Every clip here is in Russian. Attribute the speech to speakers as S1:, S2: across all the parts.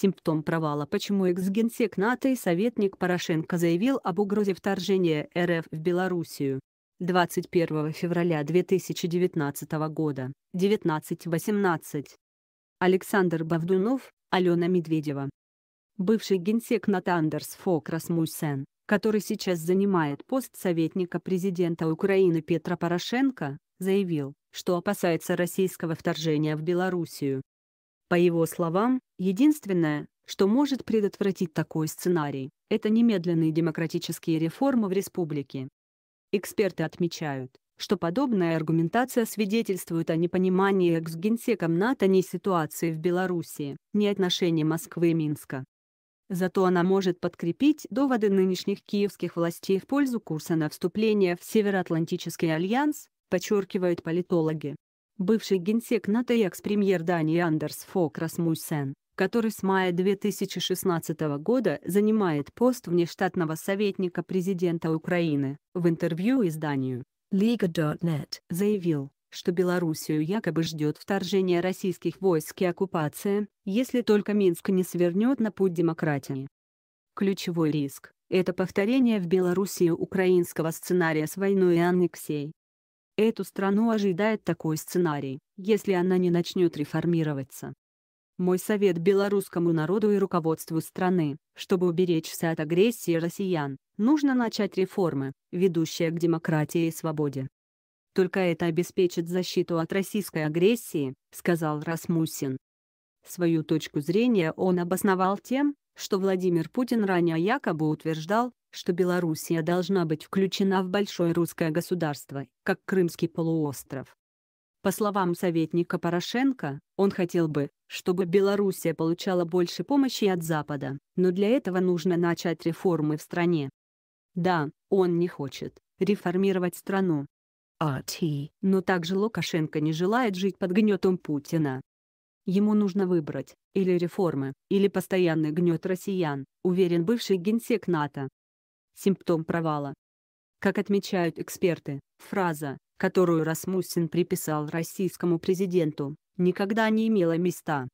S1: симптом провала, почему экс-генсек НАТО и советник Порошенко заявил об угрозе вторжения РФ в Белоруссию. 21 февраля 2019 года, 19.18. Александр Бавдунов, Алена Медведева. Бывший генсек НАТО Андерс Фок Расмуйсен, который сейчас занимает пост советника президента Украины Петра Порошенко, заявил, что опасается российского вторжения в Белоруссию. По его словам, единственное, что может предотвратить такой сценарий, это немедленные демократические реформы в республике. Эксперты отмечают, что подобная аргументация свидетельствует о непонимании экс-генсеком НАТО ни ситуации в Беларуси, ни отношений Москвы и Минска. Зато она может подкрепить доводы нынешних киевских властей в пользу курса на вступление в Североатлантический альянс, подчеркивают политологи бывший генсек НАТО и экс-премьер Дании Андерс Фок Расмуйсен, который с мая 2016 года занимает пост внештатного советника президента Украины, в интервью изданию Liga.net заявил, что Белоруссию якобы ждет вторжение российских войск и оккупация, если только Минск не свернет на путь демократии. Ключевой риск – это повторение в Белоруссии украинского сценария с войной и аннексией, Эту страну ожидает такой сценарий, если она не начнет реформироваться. Мой совет белорусскому народу и руководству страны, чтобы уберечься от агрессии россиян, нужно начать реформы, ведущие к демократии и свободе. Только это обеспечит защиту от российской агрессии, сказал Расмусин. Свою точку зрения он обосновал тем, что Владимир Путин ранее якобы утверждал, что Белоруссия должна быть включена в большое русское государство, как Крымский полуостров. По словам советника Порошенко, он хотел бы, чтобы Белоруссия получала больше помощи от Запада, но для этого нужно начать реформы в стране. Да, он не хочет реформировать страну. Ати. Но также Лукашенко не желает жить под гнетом Путина. Ему нужно выбрать, или реформы, или постоянный гнет россиян, уверен бывший генсек НАТО симптом провала. Как отмечают эксперты, фраза, которую Расмуссин приписал российскому президенту, никогда не имела места.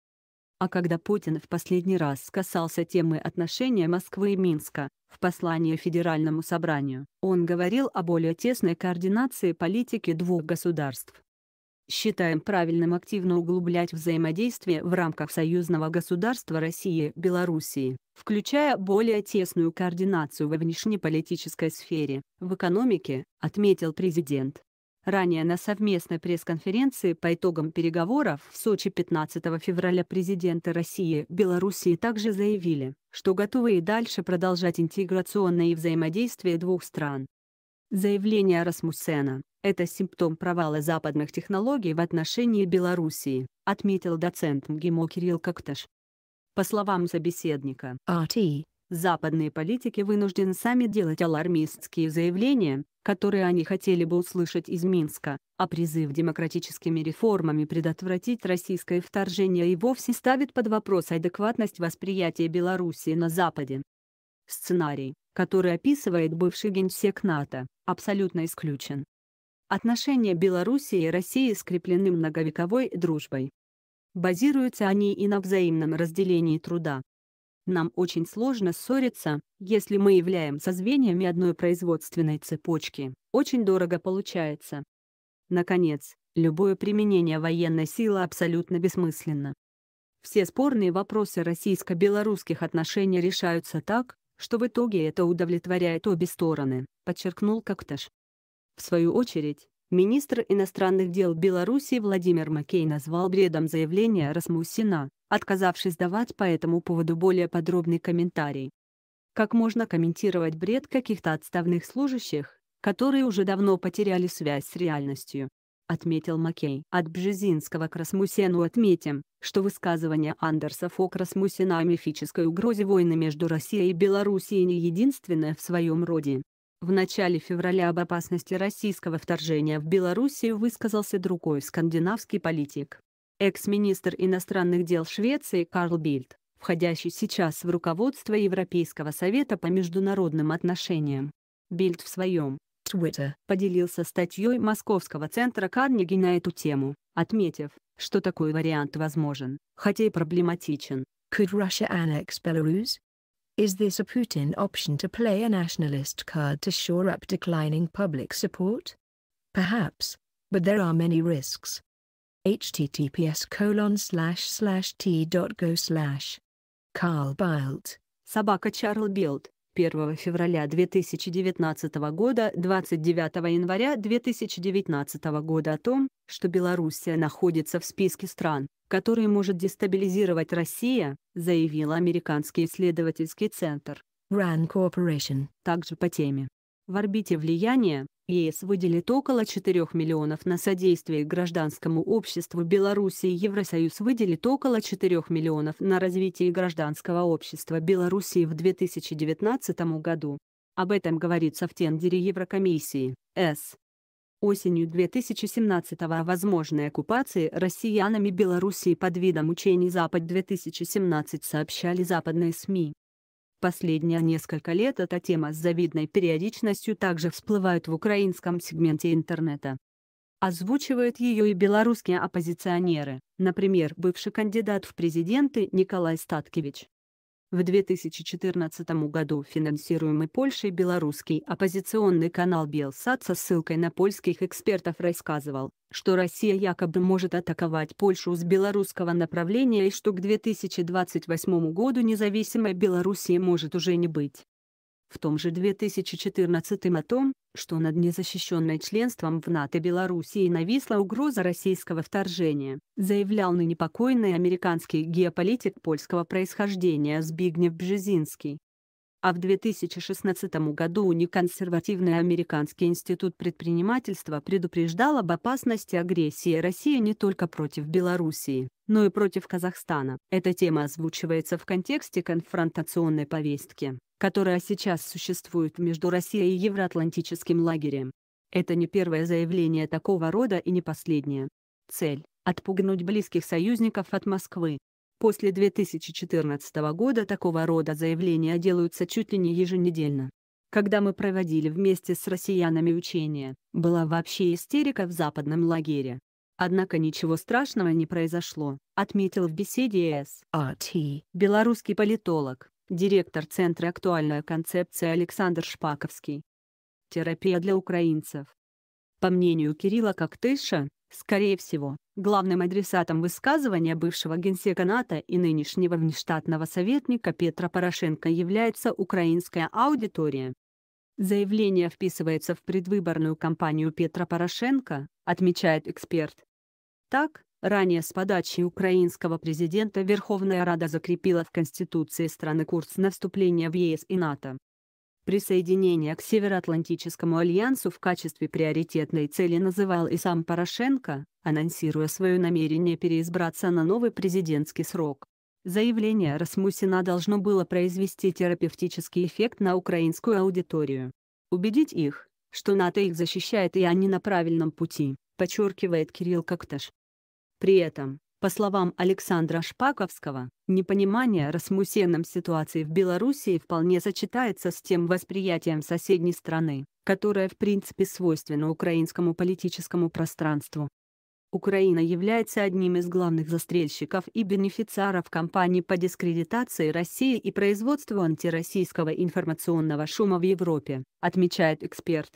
S1: А когда Путин в последний раз касался темы отношения Москвы и Минска, в послании Федеральному собранию, он говорил о более тесной координации политики двух государств. Считаем правильным активно углублять взаимодействие в рамках союзного государства России-Белоруссии, и включая более тесную координацию во внешнеполитической сфере, в экономике, отметил президент. Ранее на совместной пресс-конференции по итогам переговоров в Сочи 15 февраля президенты России и Белоруссии также заявили, что готовы и дальше продолжать интеграционное взаимодействие двух стран. Заявление Расмусена – это симптом провала западных технологий в отношении Белоруссии, отметил доцент МГИМО Кирилл Кокташ. По словам собеседника, RT, западные политики вынуждены сами делать алармистские заявления, которые они хотели бы услышать из Минска, а призыв демократическими реформами предотвратить российское вторжение и вовсе ставит под вопрос адекватность восприятия Белоруссии на Западе. Сценарий, который описывает бывший генсек НАТО, абсолютно исключен. Отношения Белоруссии и России скреплены многовековой дружбой. Базируются они и на взаимном разделении труда. Нам очень сложно ссориться, если мы являемся звеньями одной производственной цепочки, очень дорого получается. Наконец, любое применение военной силы абсолютно бессмысленно. Все спорные вопросы российско-белорусских отношений решаются так, что в итоге это удовлетворяет обе стороны, подчеркнул Кокташ. В свою очередь, министр иностранных дел Беларуси Владимир Макей назвал бредом заявление Расмусина, отказавшись давать по этому поводу более подробный комментарий. Как можно комментировать бред каких-то отставных служащих, которые уже давно потеряли связь с реальностью? отметил Маккей. От Бжезинского к Расмусену отметим, что высказывание Андерса о Расмусена о мифической угрозе войны между Россией и Белоруссией не единственное в своем роде. В начале февраля об опасности российского вторжения в Белоруссию высказался другой скандинавский политик. Экс-министр иностранных дел Швеции Карл Бильд, входящий сейчас в руководство Европейского совета по международным отношениям. Бильд в своем Twitter поделился статьей Московского центра Карнеги на эту тему, отметив, что такой вариант возможен, хотя и проблематичен. Could Russia annex Belarus? Is this a Putin option to play a nationalist card to shore up declining public support? Perhaps, but there are many risks. https colon slash slash t.go slash Carl Bilt собака Чарл Билд 1 февраля 2019 года, 29 января 2019 года о том, что Белоруссия находится в списке стран, которые может дестабилизировать Россия, заявил американский исследовательский центр RAND Corporation также по теме. В орбите влияния ЕС выделит около 4 миллионов на содействие гражданскому обществу Беларуси. Евросоюз выделит около 4 миллионов на развитие гражданского общества Беларуси в 2019 году. Об этом говорится в тендере Еврокомиссии, С. Осенью 2017-го о возможной оккупации россиянами Белоруссии под видом учений «Запад-2017» сообщали западные СМИ. Последние несколько лет эта тема с завидной периодичностью также всплывает в украинском сегменте интернета. Озвучивают ее и белорусские оппозиционеры, например, бывший кандидат в президенты Николай Статкевич. В 2014 году финансируемый Польшей белорусский оппозиционный канал Белсат со ссылкой на польских экспертов рассказывал, что Россия якобы может атаковать Польшу с белорусского направления и что к 2028 году независимой Белоруссии может уже не быть. В том же 2014 о том, что над незащищенной членством в НАТО Белоруссии нависла угроза российского вторжения, заявлял ныне покойный американский геополитик польского происхождения Збигнев Бжезинский. А в 2016 году неконсервативный Американский институт предпринимательства предупреждал об опасности агрессии России не только против Белоруссии, но и против Казахстана. Эта тема озвучивается в контексте конфронтационной повестки которая сейчас существует между Россией и Евроатлантическим лагерем. Это не первое заявление такого рода и не последнее. Цель – отпугнуть близких союзников от Москвы. После 2014 года такого рода заявления делаются чуть ли не еженедельно. Когда мы проводили вместе с россиянами учения, была вообще истерика в западном лагере. Однако ничего страшного не произошло, отметил в беседе С.А.Т. белорусский политолог директор Центра «Актуальная концепция» Александр Шпаковский. Терапия для украинцев. По мнению Кирилла Коктыша, скорее всего, главным адресатом высказывания бывшего генсека НАТО и нынешнего внештатного советника Петра Порошенко является украинская аудитория. Заявление вписывается в предвыборную кампанию Петра Порошенко, отмечает эксперт. Так, Ранее с подачи украинского президента Верховная Рада закрепила в Конституции страны курс на вступление в ЕС и НАТО. Присоединение к Североатлантическому альянсу в качестве приоритетной цели называл и сам Порошенко, анонсируя свое намерение переизбраться на новый президентский срок. Заявление Расмусина должно было произвести терапевтический эффект на украинскую аудиторию. Убедить их, что НАТО их защищает и они на правильном пути, подчеркивает Кирилл Какташ. При этом, по словам Александра Шпаковского, непонимание Расмусеном ситуации в Белоруссии вполне сочетается с тем восприятием соседней страны, которое в принципе свойственно украинскому политическому пространству. Украина является одним из главных застрельщиков и бенефициаров кампании по дискредитации России и производству антироссийского информационного шума в Европе, отмечает эксперт.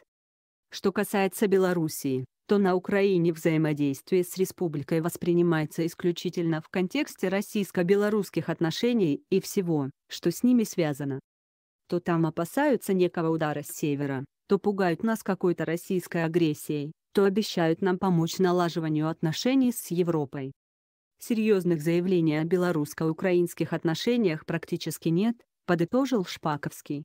S1: Что касается Белоруссии, что на Украине взаимодействие с республикой воспринимается исключительно в контексте российско-белорусских отношений и всего, что с ними связано. То там опасаются некого удара с севера, то пугают нас какой-то российской агрессией, то обещают нам помочь налаживанию отношений с Европой. Серьезных заявлений о белорусско-украинских отношениях практически нет, подытожил Шпаковский.